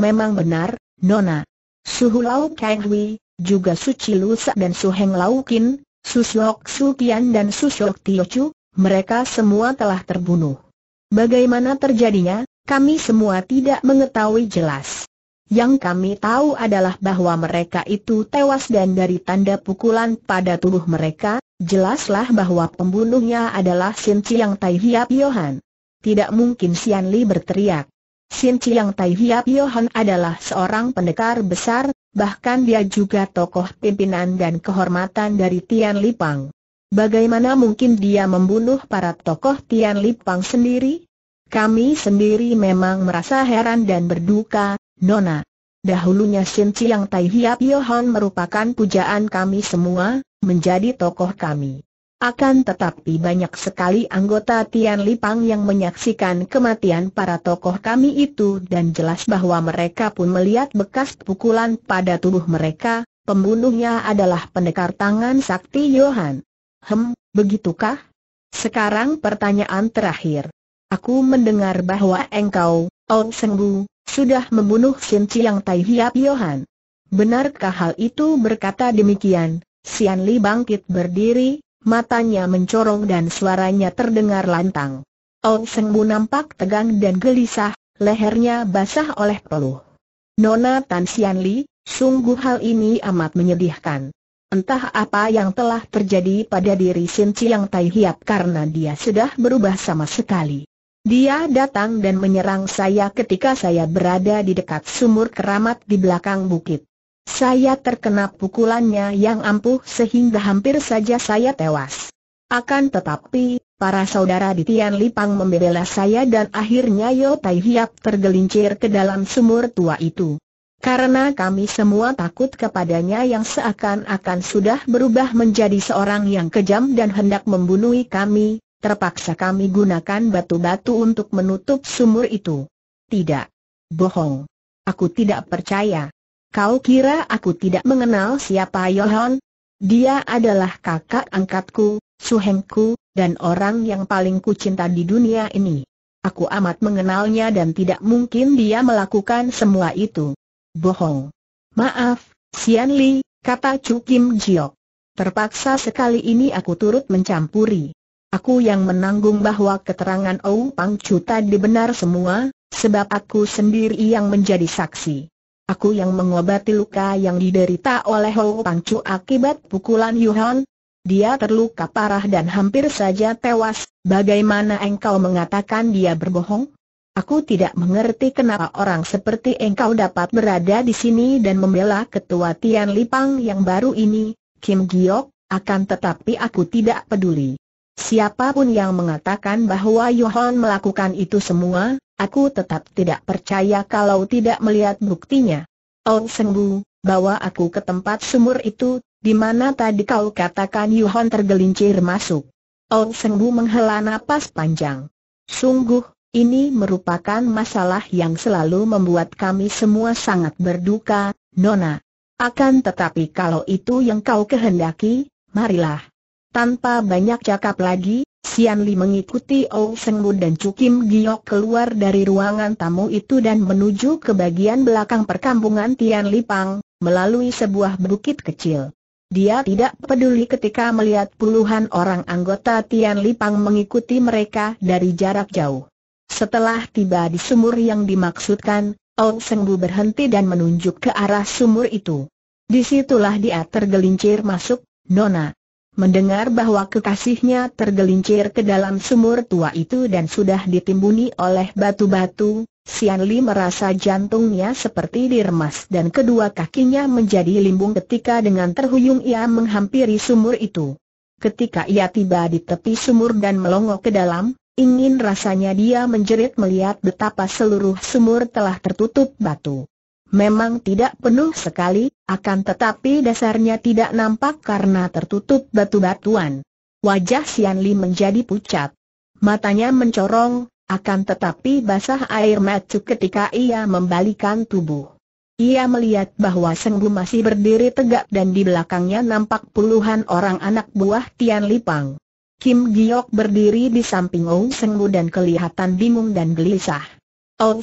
Memang benar, Nona. Suhu Lau Kang Hui, juga Suci Lusa dan Suheng Laukin, Susyok Sukian dan Susyok Tiochu, mereka semua telah terbunuh. Bagaimana terjadinya, kami semua tidak mengetahui jelas. Yang kami tahu adalah bahwa mereka itu tewas dan dari tanda pukulan pada tubuh mereka, jelaslah bahwa pembunuhnya adalah Sin Chiang Tai Hiap Yohan. Tidak mungkin Sian Li berteriak. Sin Chiang Tai Hiap Yohan adalah seorang pendekar besar, bahkan dia juga tokoh pimpinan dan kehormatan dari Tian Lipang. Bagaimana mungkin dia membunuh para tokoh Tian Lipang sendiri? Kami sendiri memang merasa heran dan berduka, Nona. Dahulunya Sin Chiang Tai Hiap Yohan merupakan pujaan kami semua, menjadi tokoh kami. Akan tetapi banyak sekali anggota Tian Lipang yang menyaksikan kematian para tokoh kami itu dan jelas bahwa mereka pun melihat bekas pukulan pada tubuh mereka, pembunuhnya adalah pendekar tangan sakti Yohan. Hem, begitukah? Sekarang pertanyaan terakhir. Aku mendengar bahwa engkau, Ong Senggu, sudah membunuh Sin Chiang Tai Hiap Yohan. Benarkah hal itu berkata demikian? Sian Li bangkit berdiri, matanya mencorong dan suaranya terdengar lantang. Oh Seng Bu nampak tegang dan gelisah, lehernya basah oleh peluh. Nona Tan Sian Li, sungguh hal ini amat menyedihkan. Entah apa yang telah terjadi pada diri Sin Chiang Tai Hiap karena dia sudah berubah sama sekali. Dia datang dan menyerang saya ketika saya berada di dekat sumur keramat di belakang bukit. Saya terkena pukulannya yang ampuh sehingga hampir saja saya tewas. Akan tetapi, para saudara di Tian Lipang membela saya dan akhirnya Yo Tai Hiap tergelincir ke dalam sumur tua itu. Karena kami semua takut kepadanya yang seakan-akan sudah berubah menjadi seorang yang kejam dan hendak membunuh kami, terpaksa kami gunakan batu-batu untuk menutup sumur itu. Tidak. Bohong. Aku tidak percaya. Kau kira aku tidak mengenal siapa Yohan? Dia adalah kakak angkatku, suhengku, dan orang yang paling kucinta di dunia ini. Aku amat mengenalnya dan tidak mungkin dia melakukan semua itu. Bohong. Maaf, Sian Li, kata Chu Kim Jiok. Terpaksa sekali ini aku turut mencampuri. Aku yang menanggung bahwa keterangan Ou Pang Chu tadi benar semua, sebab aku sendiri yang menjadi saksi. Aku yang mengobati luka yang diderita oleh Hou Pangcu akibat pukulan Yuhan. Dia terluka parah dan hampir saja tewas. Bagaimana engkau mengatakan dia berbohong? Aku tidak mengerti kenapa orang seperti engkau dapat berada di sini dan membela ketua Tian Lipang yang baru ini, Kim Giok, akan tetapi aku tidak peduli. Siapapun yang mengatakan bahwa Yohan melakukan itu semua, Aku tetap tidak percaya kalau tidak melihat buktinya. Oh Sengbu, bawa aku ke tempat sumur itu, di mana tadi kau katakan Yuhon tergelincir masuk. Oh Sengbu menghela napas panjang. Sungguh, ini merupakan masalah yang selalu membuat kami semua sangat berduka, Nona. Akan tetapi kalau itu yang kau kehendaki, marilah. Tanpa banyak cakap lagi, Sianli Li mengikuti Ou Seng Lu dan Chu Kim Giok keluar dari ruangan tamu itu dan menuju ke bagian belakang perkampungan Tian Li Pang, melalui sebuah bukit kecil. Dia tidak peduli ketika melihat puluhan orang anggota Tian Li Pang mengikuti mereka dari jarak jauh. Setelah tiba di sumur yang dimaksudkan, Ou Seng Lu berhenti dan menunjuk ke arah sumur itu. Disitulah dia tergelincir masuk, Nona, Mendengar bahwa kekasihnya tergelincir ke dalam sumur tua itu dan sudah ditimbuni oleh batu-batu, Sian Li merasa jantungnya seperti diremas dan kedua kakinya menjadi limbung ketika dengan terhuyung ia menghampiri sumur itu. Ketika ia tiba di tepi sumur dan melongok ke dalam, ingin rasanya dia menjerit melihat betapa seluruh sumur telah tertutup batu. Memang tidak penuh sekali, akan tetapi dasarnya tidak nampak karena tertutup batu-batuan. Wajah Sian Li menjadi pucat. Matanya mencorong, akan tetapi basah air mata ketika ia membalikan tubuh. Ia melihat bahwa Bu masih berdiri tegak dan di belakangnya nampak puluhan orang anak buah Tian Lipang. Kim Giok berdiri di samping Seng Bu dan kelihatan bingung dan gelisah.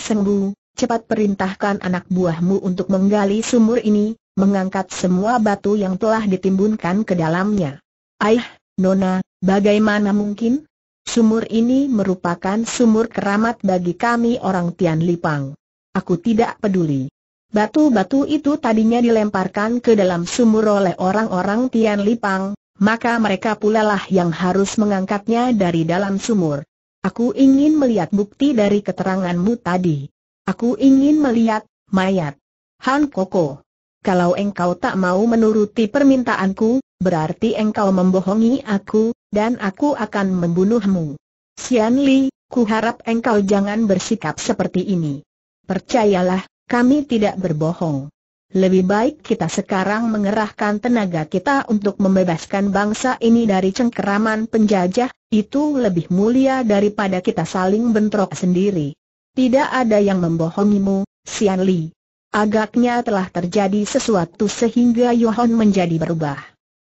Seng Bu. Cepat perintahkan anak buahmu untuk menggali sumur ini, mengangkat semua batu yang telah ditimbunkan ke dalamnya. Aih, Nona, bagaimana mungkin? Sumur ini merupakan sumur keramat bagi kami orang Tian Lipang. Aku tidak peduli. Batu-batu itu tadinya dilemparkan ke dalam sumur oleh orang-orang Tian Lipang, maka mereka pula lah yang harus mengangkatnya dari dalam sumur. Aku ingin melihat bukti dari keteranganmu tadi. Aku ingin melihat, mayat. Han Koko. Kalau engkau tak mau menuruti permintaanku, berarti engkau membohongi aku, dan aku akan membunuhmu. Xian Li, harap engkau jangan bersikap seperti ini. Percayalah, kami tidak berbohong. Lebih baik kita sekarang mengerahkan tenaga kita untuk membebaskan bangsa ini dari cengkeraman penjajah, itu lebih mulia daripada kita saling bentrok sendiri. Tidak ada yang membohongimu, Sian Li. Agaknya telah terjadi sesuatu sehingga Yohon menjadi berubah.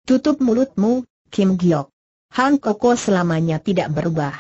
Tutup mulutmu, Kim Giok. Han Koko selamanya tidak berubah.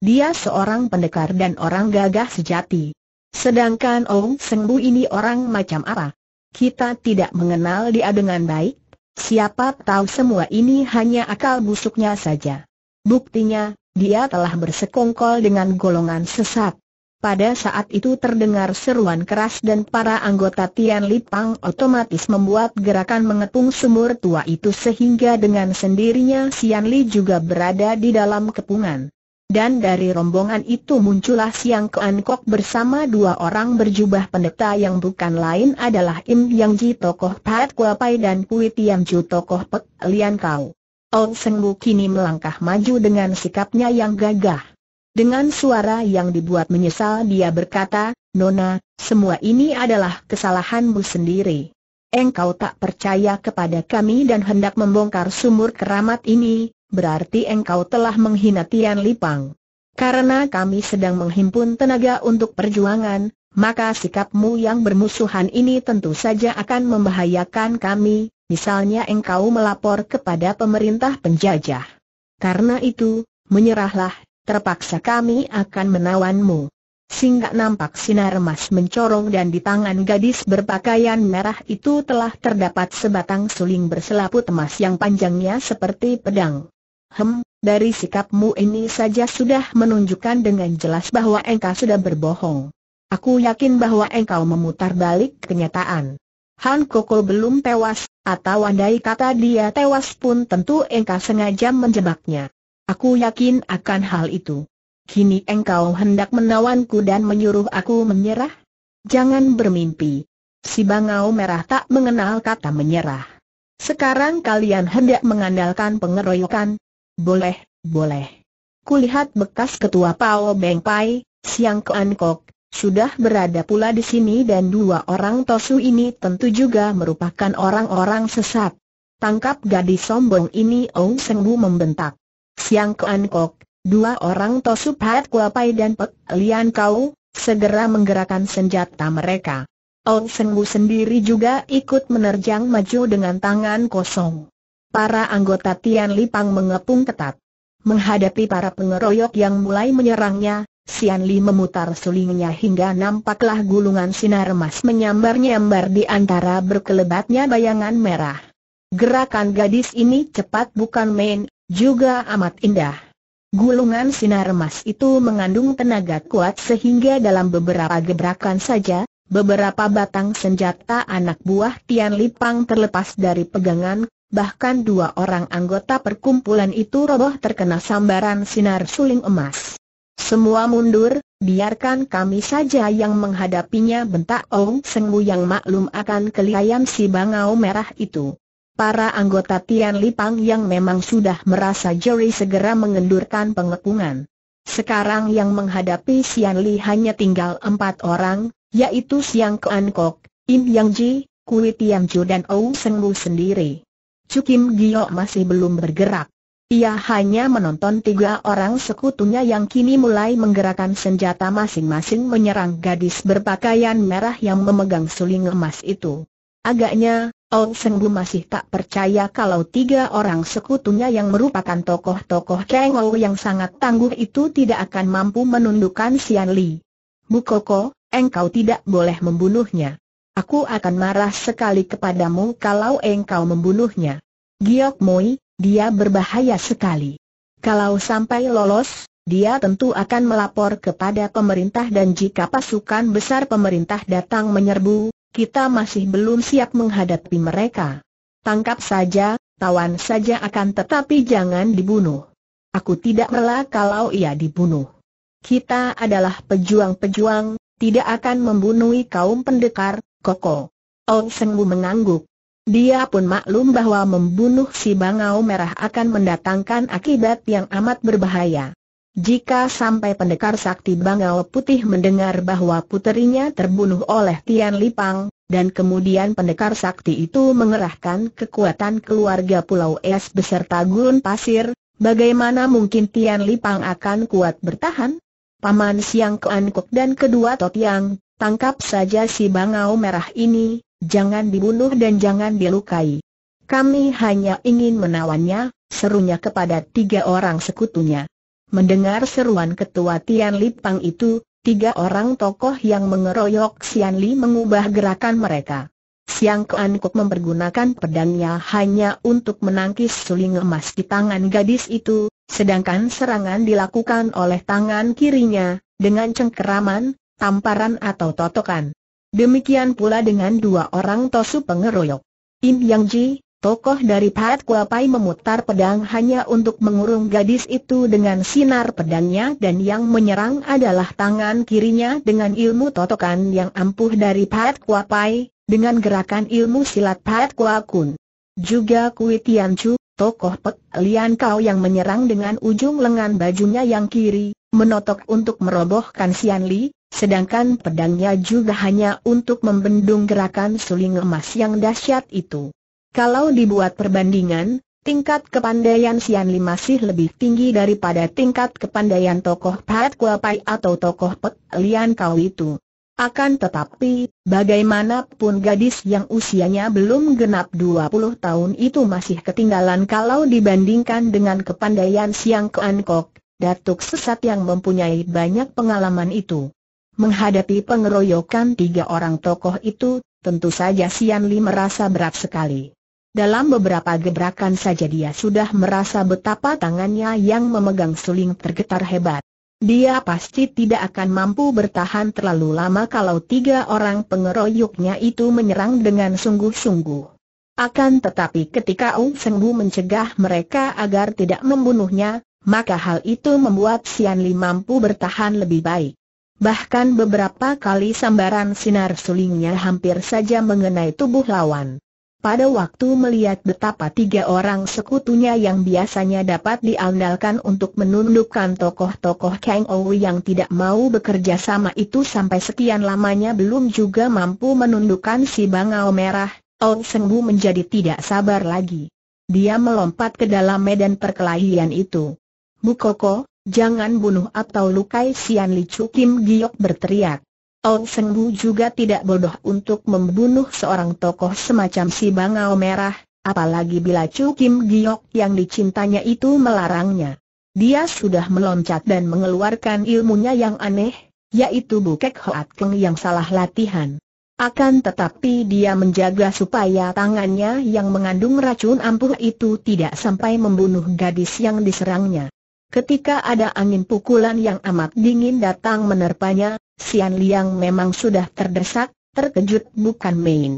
Dia seorang pendekar dan orang gagah sejati. Sedangkan Ong Bu ini orang macam apa? Kita tidak mengenal dia dengan baik. Siapa tahu semua ini hanya akal busuknya saja. Buktinya, dia telah bersekongkol dengan golongan sesat. Pada saat itu terdengar seruan keras dan para anggota Tian Lipang otomatis membuat gerakan mengepung sumur tua itu sehingga dengan sendirinya Tian Li juga berada di dalam kepungan. Dan dari rombongan itu muncullah Siang Kean Kok bersama dua orang berjubah pendeta yang bukan lain adalah Im Yang Ji tokoh Pat Kuapai dan Kui Tian Ju tokoh Pek Lian Kau. Ong Seng Bu kini melangkah maju dengan sikapnya yang gagah. Dengan suara yang dibuat menyesal dia berkata, Nona, semua ini adalah kesalahanmu sendiri. Engkau tak percaya kepada kami dan hendak membongkar sumur keramat ini, berarti engkau telah menghina Tian Lipang. Karena kami sedang menghimpun tenaga untuk perjuangan, maka sikapmu yang bermusuhan ini tentu saja akan membahayakan kami, misalnya engkau melapor kepada pemerintah penjajah. Karena itu, menyerahlah terpaksa kami akan menawanmu. Singgah nampak sinar emas mencorong dan di tangan gadis berpakaian merah itu telah terdapat sebatang suling berselaput emas yang panjangnya seperti pedang. Hem, dari sikapmu ini saja sudah menunjukkan dengan jelas bahwa engkau sudah berbohong. Aku yakin bahwa engkau memutar balik kenyataan. Han Koko belum tewas, atau andai kata dia tewas pun tentu engkau sengaja menjebaknya. Aku yakin akan hal itu. Kini engkau hendak menawanku dan menyuruh aku menyerah? Jangan bermimpi. Si bangau merah tak mengenal kata menyerah. Sekarang kalian hendak mengandalkan pengeroyokan? Boleh, boleh. Kulihat bekas ketua Pao Beng Pai, Siang Kuan Kok, sudah berada pula di sini dan dua orang Tosu ini tentu juga merupakan orang-orang sesat. Tangkap gadis sombong ini Ong Sengbu membentak. Siang ke Kok, dua orang Tosu Pat Kuapai dan Pek Lian Kau, segera menggerakkan senjata mereka. Ong Senggu sendiri juga ikut menerjang maju dengan tangan kosong. Para anggota Tian Lipang mengepung ketat. Menghadapi para pengeroyok yang mulai menyerangnya, Sian Li memutar sulingnya hingga nampaklah gulungan sinar emas menyambar-nyambar di antara berkelebatnya bayangan merah. Gerakan gadis ini cepat bukan main, juga amat indah. Gulungan sinar emas itu mengandung tenaga kuat sehingga dalam beberapa gebrakan saja, beberapa batang senjata anak buah Tian Lipang terlepas dari pegangan, bahkan dua orang anggota perkumpulan itu roboh terkena sambaran sinar suling emas. Semua mundur, biarkan kami saja yang menghadapinya bentak Ong Sengwu yang maklum akan kelihayan si bangau merah itu. Para anggota Tian Lipang yang memang sudah merasa jeri segera mengendurkan pengepungan. Sekarang yang menghadapi Sian Li hanya tinggal empat orang, yaitu Siang Kuan Kok, Im Yang Ji, Kui Tian Ju dan Ou Seng Wu sendiri. Cukim Gyo masih belum bergerak. Ia hanya menonton tiga orang sekutunya yang kini mulai menggerakkan senjata masing-masing menyerang gadis berpakaian merah yang memegang suling emas itu. Agaknya, Ong oh, Seng masih tak percaya kalau tiga orang sekutunya yang merupakan tokoh-tokoh Kang Ou yang sangat tangguh itu tidak akan mampu menundukkan Sian Li. Bu Koko, engkau tidak boleh membunuhnya. Aku akan marah sekali kepadamu kalau engkau membunuhnya. Giok Moi, dia berbahaya sekali. Kalau sampai lolos, dia tentu akan melapor kepada pemerintah dan jika pasukan besar pemerintah datang menyerbu, kita masih belum siap menghadapi mereka. Tangkap saja, tawan saja akan tetapi jangan dibunuh. Aku tidak rela kalau ia dibunuh. Kita adalah pejuang-pejuang, tidak akan membunuh kaum pendekar, Koko. Ong sengguh mengangguk. Dia pun maklum bahwa membunuh si bangau merah akan mendatangkan akibat yang amat berbahaya. Jika sampai pendekar sakti Bangau Putih mendengar bahwa puterinya terbunuh oleh Tian Lipang, dan kemudian pendekar sakti itu mengerahkan kekuatan keluarga Pulau Es beserta gurun pasir, bagaimana mungkin Tian Lipang akan kuat bertahan? Paman Siang Kuan dan kedua Totiang, tangkap saja si Bangau Merah ini, jangan dibunuh dan jangan dilukai. Kami hanya ingin menawannya, serunya kepada tiga orang sekutunya. Mendengar seruan ketua Tian Li Pang itu, tiga orang tokoh yang mengeroyok Xian Li mengubah gerakan mereka. Siang Kuan Kuk mempergunakan pedangnya hanya untuk menangkis suling emas di tangan gadis itu, sedangkan serangan dilakukan oleh tangan kirinya, dengan cengkeraman, tamparan atau totokan. Demikian pula dengan dua orang tosu pengeroyok. Im Yang Ji, Tokoh dari Pat Kuapai memutar pedang hanya untuk mengurung gadis itu dengan sinar pedangnya dan yang menyerang adalah tangan kirinya dengan ilmu totokan yang ampuh dari Pat Kuapai, dengan gerakan ilmu silat Pat Kuakun. Juga Kui Tian Chu, tokoh Pek Lian Kau yang menyerang dengan ujung lengan bajunya yang kiri, menotok untuk merobohkan Sian Li, sedangkan pedangnya juga hanya untuk membendung gerakan suling emas yang dahsyat itu. Kalau dibuat perbandingan, tingkat kepandaian Sian Li masih lebih tinggi daripada tingkat kepandaian tokoh Pat Kuapai atau tokoh Pek Lian Kau itu. Akan tetapi, bagaimanapun gadis yang usianya belum genap 20 tahun itu masih ketinggalan kalau dibandingkan dengan kepandaian Siang Kuan Kok, datuk sesat yang mempunyai banyak pengalaman itu. Menghadapi pengeroyokan tiga orang tokoh itu, tentu saja Sian Li merasa berat sekali. Dalam beberapa gebrakan saja dia sudah merasa betapa tangannya yang memegang suling tergetar hebat. Dia pasti tidak akan mampu bertahan terlalu lama kalau tiga orang pengeroyoknya itu menyerang dengan sungguh-sungguh. Akan tetapi ketika Ong Sengbu mencegah mereka agar tidak membunuhnya, maka hal itu membuat Sian Li mampu bertahan lebih baik. Bahkan beberapa kali sambaran sinar sulingnya hampir saja mengenai tubuh lawan. Pada waktu melihat betapa tiga orang sekutunya yang biasanya dapat diandalkan untuk menundukkan tokoh-tokoh Kang Ou yang tidak mau bekerja sama itu sampai sekian lamanya belum juga mampu menundukkan si Bangau Merah, Ou bu menjadi tidak sabar lagi. Dia melompat ke dalam medan perkelahian itu. Bukoko, jangan bunuh atau lukai Sian Li Chu Kim Giok berteriak. Ong Seng Bu juga tidak bodoh untuk membunuh seorang tokoh semacam si Bangau Merah, apalagi bila Chu Kim Giok yang dicintanya itu melarangnya. Dia sudah meloncat dan mengeluarkan ilmunya yang aneh, yaitu Bukek Hoat Keng yang salah latihan. Akan tetapi dia menjaga supaya tangannya yang mengandung racun ampuh itu tidak sampai membunuh gadis yang diserangnya. Ketika ada angin pukulan yang amat dingin datang menerpanya, Sian Liang memang sudah terdesak, terkejut bukan main.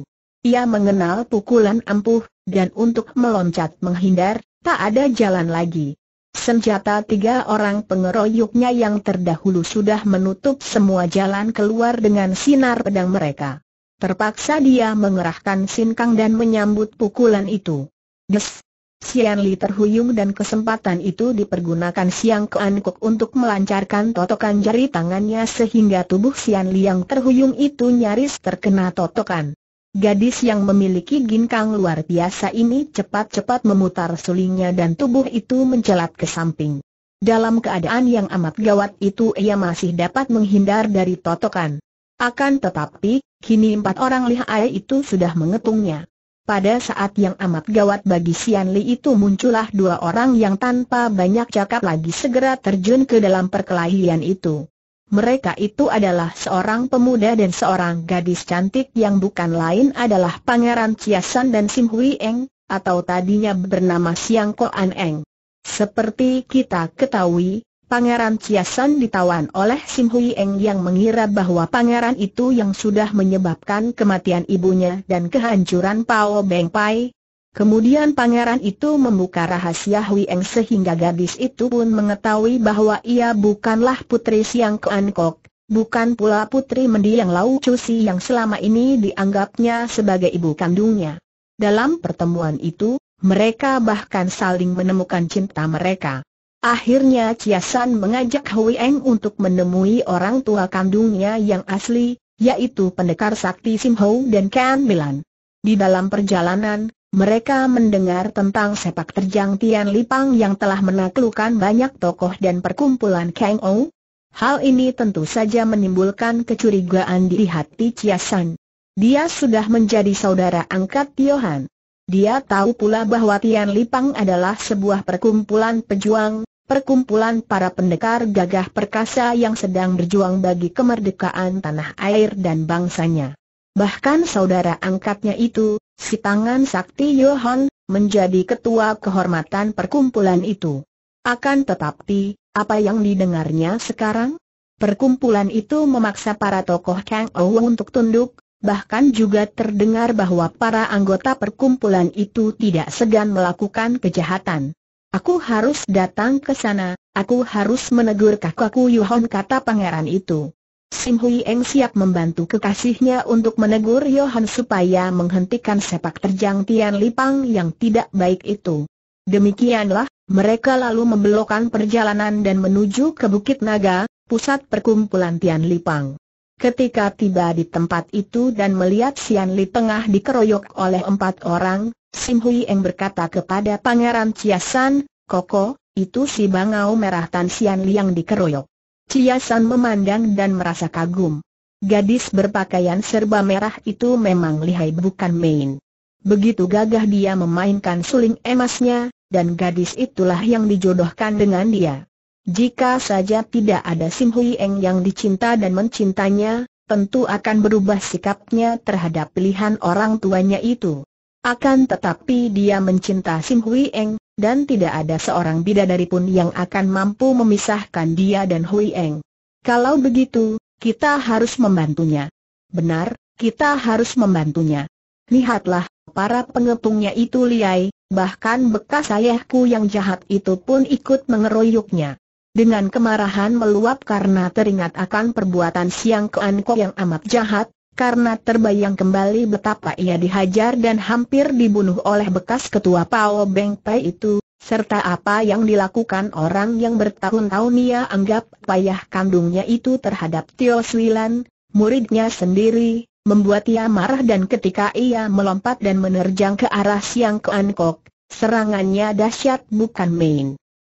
Ia mengenal pukulan ampuh, dan untuk meloncat menghindar, tak ada jalan lagi. Senjata tiga orang pengeroyoknya yang terdahulu sudah menutup semua jalan keluar dengan sinar pedang mereka. Terpaksa dia mengerahkan sinkang dan menyambut pukulan itu. Des, Sian Li terhuyung dan kesempatan itu dipergunakan Siang Kuan Kuk untuk melancarkan totokan jari tangannya sehingga tubuh Sian Li yang terhuyung itu nyaris terkena totokan. Gadis yang memiliki ginkang luar biasa ini cepat-cepat memutar sulingnya dan tubuh itu mencelat ke samping. Dalam keadaan yang amat gawat itu ia masih dapat menghindar dari totokan. Akan tetapi, kini empat orang lihai itu sudah mengetungnya. Pada saat yang amat gawat bagi Sian Li itu muncullah dua orang yang tanpa banyak cakap lagi segera terjun ke dalam perkelahian itu. Mereka itu adalah seorang pemuda dan seorang gadis cantik yang bukan lain adalah Pangeran Ciasan dan Sim Hui Eng, atau tadinya bernama Siang Ko Eng. Seperti kita ketahui, Pangeran Ciasan ditawan oleh Sim Hui Eng yang mengira bahwa pangeran itu yang sudah menyebabkan kematian ibunya dan kehancuran Pao Beng Pai. Kemudian pangeran itu membuka rahasia Hui Eng sehingga gadis itu pun mengetahui bahwa ia bukanlah putri Siang Kuan Kok, bukan pula putri mendiang Lau Cusi yang selama ini dianggapnya sebagai ibu kandungnya. Dalam pertemuan itu, mereka bahkan saling menemukan cinta mereka. Akhirnya Chia San mengajak Hui Eng untuk menemui orang tua kandungnya yang asli, yaitu pendekar sakti Sim Ho dan Kan Milan. Di dalam perjalanan, mereka mendengar tentang sepak terjang Tian Lipang yang telah menaklukkan banyak tokoh dan perkumpulan Kang Ou. Hal ini tentu saja menimbulkan kecurigaan di hati Chia San. Dia sudah menjadi saudara angkat Tiohan. Dia tahu pula bahwa Tian Lipang adalah sebuah perkumpulan pejuang, perkumpulan para pendekar gagah perkasa yang sedang berjuang bagi kemerdekaan tanah air dan bangsanya. Bahkan saudara angkatnya itu, si tangan sakti Yohan, menjadi ketua kehormatan perkumpulan itu. Akan tetapi, apa yang didengarnya sekarang? Perkumpulan itu memaksa para tokoh Kang Ou untuk tunduk, bahkan juga terdengar bahwa para anggota perkumpulan itu tidak segan melakukan kejahatan. Aku harus datang ke sana, aku harus menegur kakakku Yohon kata pangeran itu. Sim Hui Eng siap membantu kekasihnya untuk menegur Yohon supaya menghentikan sepak terjang Tian Lipang yang tidak baik itu. Demikianlah, mereka lalu membelokkan perjalanan dan menuju ke Bukit Naga, pusat perkumpulan Tian Lipang. Ketika tiba di tempat itu dan melihat Sian Li tengah dikeroyok oleh empat orang, Sim Hui Eng berkata kepada Pangeran Ciasan, Koko, itu si bangau merah Tan Sian Li yang dikeroyok. Ciasan memandang dan merasa kagum. Gadis berpakaian serba merah itu memang lihai bukan main. Begitu gagah dia memainkan suling emasnya, dan gadis itulah yang dijodohkan dengan dia. Jika saja tidak ada Sim Hui Eng yang dicinta dan mencintanya, tentu akan berubah sikapnya terhadap pilihan orang tuanya itu. Akan tetapi dia mencinta Sim Hui Eng, dan tidak ada seorang bidadari pun yang akan mampu memisahkan dia dan Hui Eng. Kalau begitu, kita harus membantunya. Benar, kita harus membantunya. Lihatlah, para pengepungnya itu liai, bahkan bekas ayahku yang jahat itu pun ikut mengeroyoknya. Dengan kemarahan meluap karena teringat akan perbuatan Siang keanko yang amat jahat, karena terbayang kembali betapa ia dihajar dan hampir dibunuh oleh bekas ketua Pao Beng Pai itu, serta apa yang dilakukan orang yang bertahun-tahun ia anggap payah kandungnya itu terhadap Tio Swilan, muridnya sendiri, membuat ia marah dan ketika ia melompat dan menerjang ke arah Siang Ke Ankok, serangannya dahsyat bukan main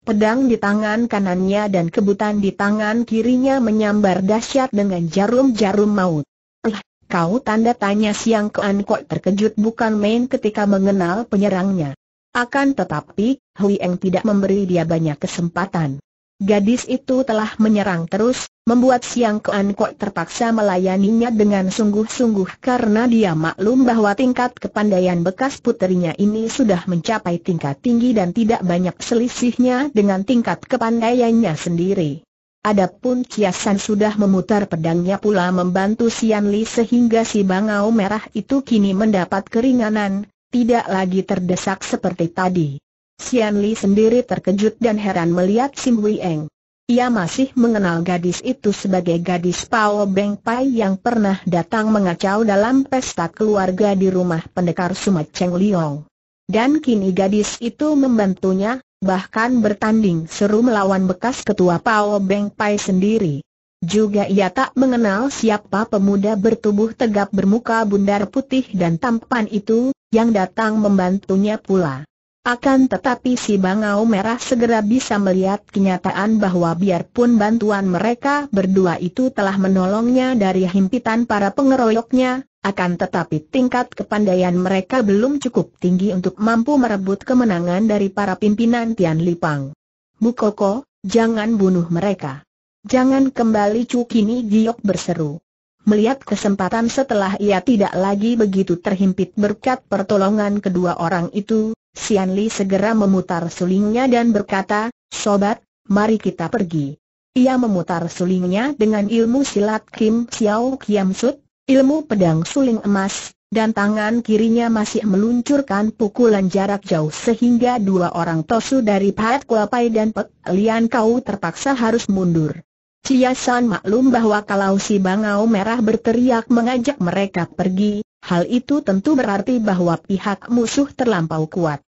pedang di tangan kanannya dan kebutan di tangan kirinya menyambar dahsyat dengan jarum-jarum maut. Eh, kau tanda tanya siang kean Kok terkejut bukan main ketika mengenal penyerangnya. Akan tetapi, Hui Eng tidak memberi dia banyak kesempatan. Gadis itu telah menyerang terus, membuat Siang Kuan Kok terpaksa melayaninya dengan sungguh-sungguh karena dia maklum bahwa tingkat kepandaian bekas putrinya ini sudah mencapai tingkat tinggi dan tidak banyak selisihnya dengan tingkat kepandaiannya sendiri. Adapun Kiasan sudah memutar pedangnya pula membantu Sian Li sehingga si bangau merah itu kini mendapat keringanan, tidak lagi terdesak seperti tadi. Sian Li sendiri terkejut dan heran melihat Sim Eng. Ia masih mengenal gadis itu sebagai gadis Pao Beng Pai yang pernah datang mengacau dalam pesta keluarga di rumah pendekar Sumat Cheng Liong. Dan kini gadis itu membantunya, bahkan bertanding seru melawan bekas ketua Pao Beng Pai sendiri. Juga ia tak mengenal siapa pemuda bertubuh tegap bermuka bundar putih dan tampan itu, yang datang membantunya pula. Akan tetapi si bangau merah segera bisa melihat kenyataan bahwa biarpun bantuan mereka berdua itu telah menolongnya dari himpitan para pengeroyoknya, akan tetapi tingkat kepandaian mereka belum cukup tinggi untuk mampu merebut kemenangan dari para pimpinan Tian Lipang. Bukoko, jangan bunuh mereka. Jangan kembali Cukini Giok berseru. Melihat kesempatan setelah ia tidak lagi begitu terhimpit berkat pertolongan kedua orang itu, Sian Li segera memutar sulingnya dan berkata, Sobat, mari kita pergi. Ia memutar sulingnya dengan ilmu silat Kim Xiao Kiam Sut, ilmu pedang suling emas, dan tangan kirinya masih meluncurkan pukulan jarak jauh sehingga dua orang tosu dari Pat Kuapai dan Pek Lian Kau terpaksa harus mundur. Cia San maklum bahwa kalau si Bangau Merah berteriak mengajak mereka pergi, Hal itu tentu berarti bahwa pihak musuh terlampau kuat.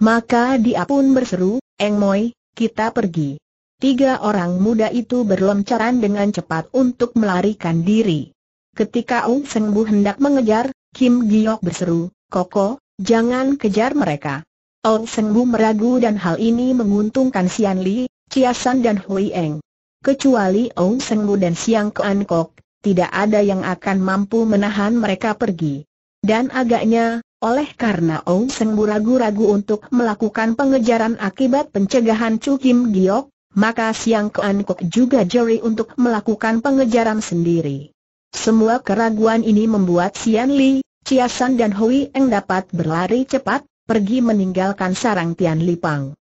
Maka dia pun berseru, Eng Moi, kita pergi. Tiga orang muda itu berloncaran dengan cepat untuk melarikan diri. Ketika Ung Bu hendak mengejar, Kim Giok berseru, Koko, jangan kejar mereka. Ong Bu meragu dan hal ini menguntungkan Sian Li, San dan Hui Eng. Kecuali Ong Bu dan Siang Kuan Kok, tidak ada yang akan mampu menahan mereka pergi. Dan agaknya, oleh karena Ong Seng ragu-ragu untuk melakukan pengejaran akibat pencegahan Chu Kim Giok, maka Siang Kuan Kok juga jeri untuk melakukan pengejaran sendiri. Semua keraguan ini membuat Sian Li, Chia San dan Hui Eng dapat berlari cepat, pergi meninggalkan sarang Tian Lipang.